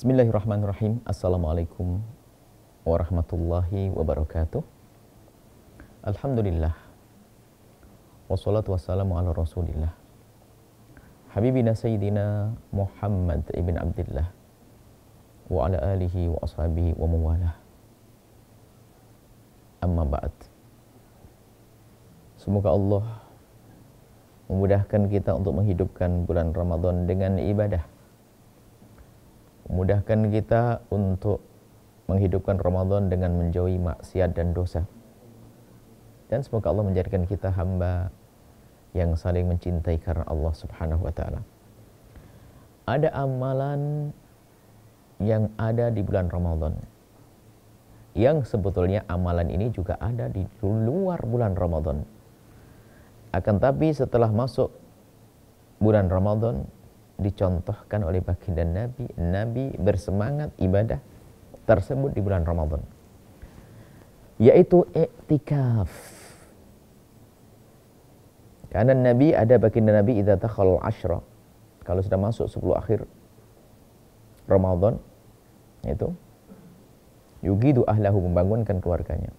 Bismillahirrahmanirrahim. Assalamualaikum warahmatullahi wabarakatuh. Alhamdulillah. Wassalatu wassalamu ala rasulillah. Habibina Sayyidina Muhammad ibn Abdullah wa ala alihi wa ashabihi wa mawalah. Amma ba'd. Semoga Allah memudahkan kita untuk menghidupkan bulan Ramadan dengan ibadah Mudahkan kita untuk menghidupkan Ramadan dengan menjauhi maksiat dan dosa. Dan semoga Allah menjadikan kita hamba yang saling mencintai karena Allah Subhanahu wa taala. Ada amalan yang ada di bulan Ramadan. Yang sebetulnya amalan ini juga ada di luar bulan Ramadan. Akan tapi setelah masuk bulan Ramadan, dicontohkan oleh baginda Nabi. Nabi bersemangat ibadah tersebut di bulan Ramadan. Yaitu iktikaf. Karena Nabi ada baginda Nabi idha takhal ashra. Kalau sudah masuk 10 akhir Ramadan itu yugidu ahlahu membangunkan keluarganya.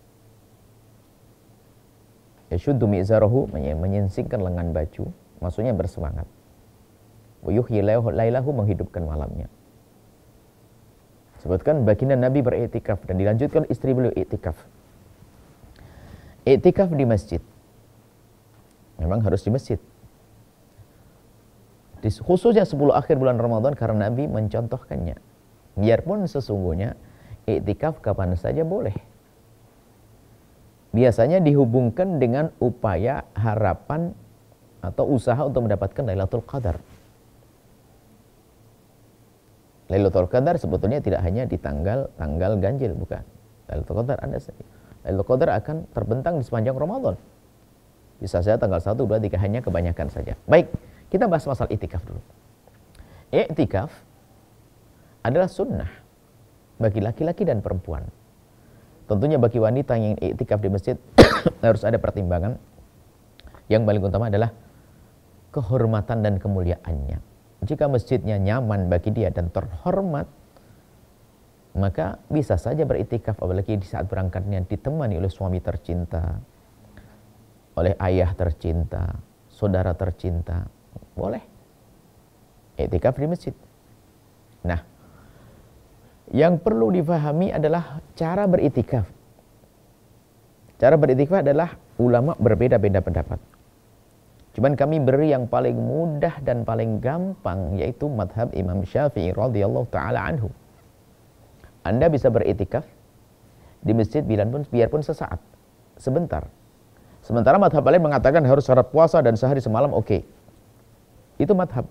Yashuddu mi'zarahu menyingsingkan lengan baju, maksudnya bersemangat lailahu menghidupkan malamnya. Sebutkan baginda Nabi beriktikaf dan dilanjutkan istri beliau iktikaf. Iktikaf di masjid. Memang harus di masjid. Khususnya 10 akhir bulan Ramadan karena Nabi mencontohkannya. Biarpun sesungguhnya iktikaf kapan saja boleh. Biasanya dihubungkan dengan upaya harapan atau usaha untuk mendapatkan Lailatul Qadar. Lailatul Qadar sebetulnya tidak hanya di tanggal-tanggal ganjil, bukan. Lailatul Qadar ada saja. Lailatul Qadar akan terbentang di sepanjang Ramadan. Bisa saja tanggal 1, 2, 3 hanya kebanyakan saja. Baik, kita bahas masalah itikaf dulu. Itikaf adalah sunnah bagi laki-laki dan perempuan. Tentunya bagi wanita yang i'tikaf di masjid harus ada pertimbangan. Yang paling utama adalah kehormatan dan kemuliaannya jika masjidnya nyaman bagi dia dan terhormat, maka bisa saja beritikaf apalagi di saat berangkatnya ditemani oleh suami tercinta, oleh ayah tercinta, saudara tercinta. Boleh. Itikaf di masjid. Nah, yang perlu difahami adalah cara beritikaf. Cara beritikaf adalah ulama berbeda-beda pendapat. Cuman kami beri yang paling mudah dan paling gampang yaitu madhab Imam Syafi'i radhiyallahu taala anhu. Anda bisa beritikaf di masjid bilan pun biarpun sesaat, sebentar. Sementara madhab lain mengatakan harus syarat puasa dan sehari semalam oke. Okay. Itu madhab.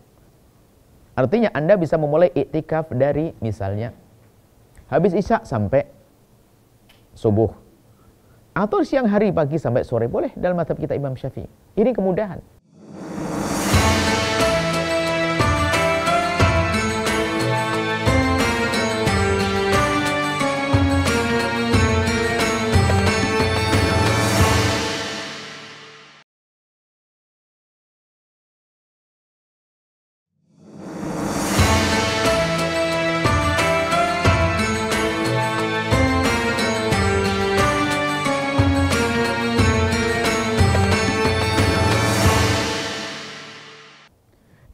Artinya Anda bisa memulai iktikaf dari misalnya habis isya sampai subuh atau siang hari pagi sampai sore boleh dalam mazhab kita Imam Syafi'i. Ini kemudahan.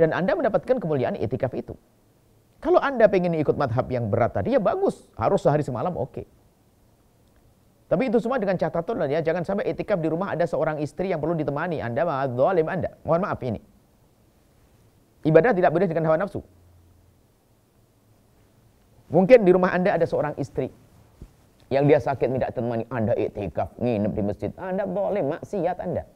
Dan Anda mendapatkan kemuliaan itikaf itu. Kalau Anda pengen ikut madhab yang berat tadi, ya bagus. Harus sehari semalam, oke. Okay. Tapi itu semua dengan catatan ya, jangan sampai itikaf di rumah ada seorang istri yang perlu ditemani. Anda zalim Anda. Mohon maaf ini. Ibadah tidak boleh dengan hawa nafsu. Mungkin di rumah Anda ada seorang istri yang dia sakit tidak temani Anda itikaf, nginep di masjid. Anda boleh maksiat Anda.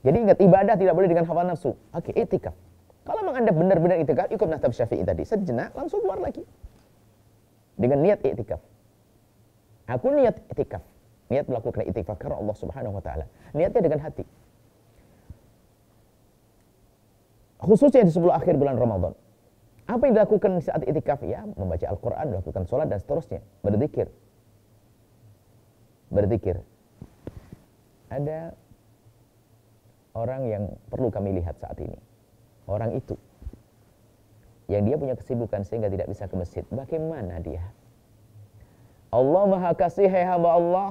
Jadi ingat ibadah tidak boleh dengan hawa nafsu. Oke, okay, etika. Kalau memang Anda benar-benar itikaf, ikut nasab Syafi'i tadi. Sejenak langsung keluar lagi. Dengan niat etika. Aku niat etika, Niat melakukan etika karena Allah Subhanahu wa taala. Niatnya dengan hati. Khususnya di sebelum akhir bulan Ramadan. Apa yang dilakukan saat itikaf? Ya, membaca Al-Quran, melakukan sholat, dan seterusnya. Berzikir. Berzikir. Ada orang yang perlu kami lihat saat ini. Orang itu yang dia punya kesibukan sehingga tidak bisa ke masjid. Bagaimana dia? Allah Maha Kasih, hai hamba Allah.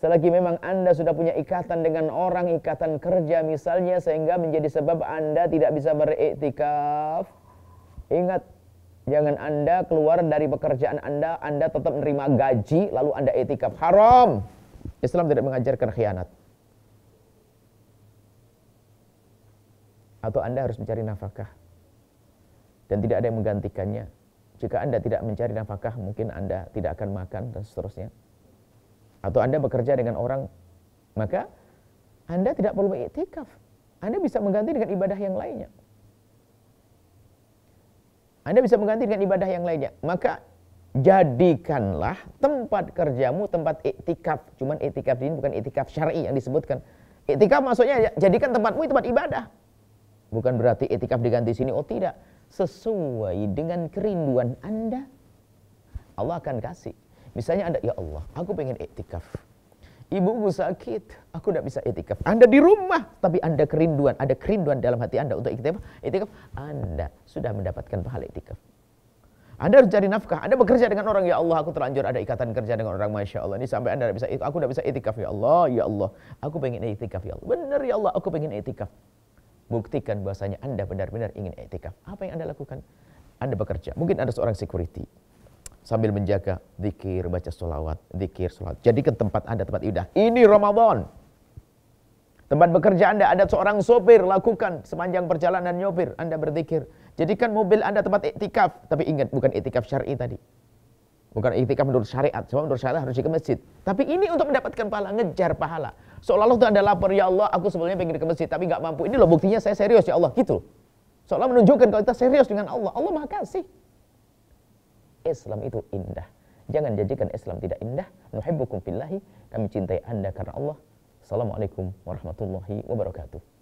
Selagi memang Anda sudah punya ikatan dengan orang, ikatan kerja misalnya, sehingga menjadi sebab Anda tidak bisa beriktikaf. Ingat, jangan Anda keluar dari pekerjaan Anda, Anda tetap menerima gaji, lalu Anda iktikaf. Haram! Islam tidak mengajarkan khianat. atau Anda harus mencari nafkah. Dan tidak ada yang menggantikannya. Jika Anda tidak mencari nafkah, mungkin Anda tidak akan makan dan seterusnya. Atau Anda bekerja dengan orang, maka Anda tidak perlu mengiktikaf. Anda bisa mengganti dengan ibadah yang lainnya. Anda bisa mengganti dengan ibadah yang lainnya. Maka jadikanlah tempat kerjamu tempat iktikaf. Cuman iktikaf ini bukan iktikaf syar'i yang disebutkan. Iktikaf maksudnya ya, jadikan tempatmu itu tempat ibadah. Bukan berarti etikaf diganti sini, oh tidak. Sesuai dengan kerinduan Anda, Allah akan kasih. Misalnya Anda, ya Allah, aku pengen etikaf. Ibuku sakit, aku tidak bisa etikaf. Anda di rumah, tapi Anda kerinduan, ada kerinduan dalam hati Anda untuk etikaf. Etikaf, Anda sudah mendapatkan pahala etikaf. Anda harus cari nafkah. Anda bekerja dengan orang, ya Allah, aku terlanjur ada ikatan kerja dengan orang, masya Allah. Ini sampai Anda tidak bisa, aku tidak bisa etikaf, ya Allah, ya Allah. Aku pengen etikaf, ya Allah. Benar, ya Allah, aku pengen etikaf buktikan bahasanya Anda benar-benar ingin etikaf. Apa yang Anda lakukan? Anda bekerja. Mungkin Anda seorang security. Sambil menjaga zikir, baca solawat, zikir, jadi Jadikan tempat Anda tempat ibadah. Ini Ramadan. Tempat bekerja Anda ada seorang sopir, lakukan sepanjang perjalanan nyopir Anda berzikir. Jadikan mobil Anda tempat iktikaf, tapi ingat bukan iktikaf syar'i tadi. Bukan iktikaf menurut syariat, semua menurut syariat harus ke masjid. Tapi ini untuk mendapatkan pahala, ngejar pahala. Seolah-olah tuh ada lapar, ya Allah, aku sebenarnya pengen ke masjid, tapi nggak mampu. Ini loh buktinya saya serius, ya Allah, gitu. Seolah menunjukkan kalau kita serius dengan Allah. Allah maha kasih. Islam itu indah. Jangan jadikan Islam tidak indah. Nuhibbukum fillahi. Kami cintai Anda karena Allah. Assalamualaikum warahmatullahi wabarakatuh.